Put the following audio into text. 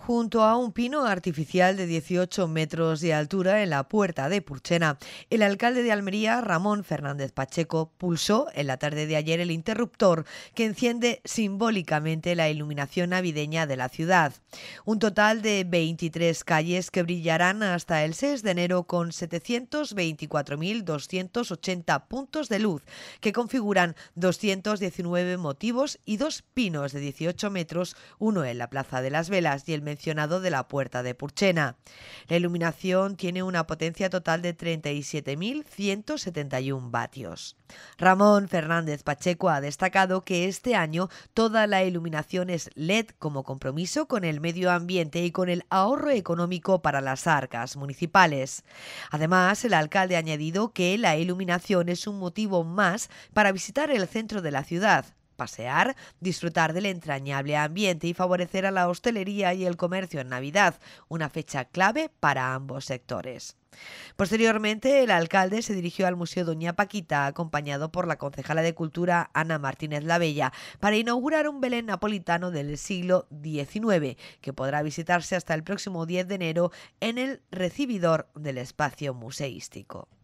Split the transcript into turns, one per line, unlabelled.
junto a un pino artificial de 18 metros de altura en la puerta de Purchena. El alcalde de Almería, Ramón Fernández Pacheco, pulsó en la tarde de ayer el interruptor que enciende simbólicamente la iluminación navideña de la ciudad. Un total de 23 calles que brillarán hasta el 6 de enero con 724.280 puntos de luz que configuran 219 motivos y dos pinos de 18 metros, uno en la Plaza de las Velas y el mencionado de la puerta de Purchena. La iluminación tiene una potencia total de 37.171 vatios. Ramón Fernández Pacheco ha destacado que este año toda la iluminación es LED como compromiso con el medio ambiente y con el ahorro económico para las arcas municipales. Además, el alcalde ha añadido que la iluminación es un motivo más para visitar el centro de la ciudad pasear, disfrutar del entrañable ambiente y favorecer a la hostelería y el comercio en Navidad, una fecha clave para ambos sectores. Posteriormente, el alcalde se dirigió al Museo Doña Paquita, acompañado por la concejala de Cultura Ana Martínez Lavella, para inaugurar un Belén napolitano del siglo XIX, que podrá visitarse hasta el próximo 10 de enero en el recibidor del espacio museístico.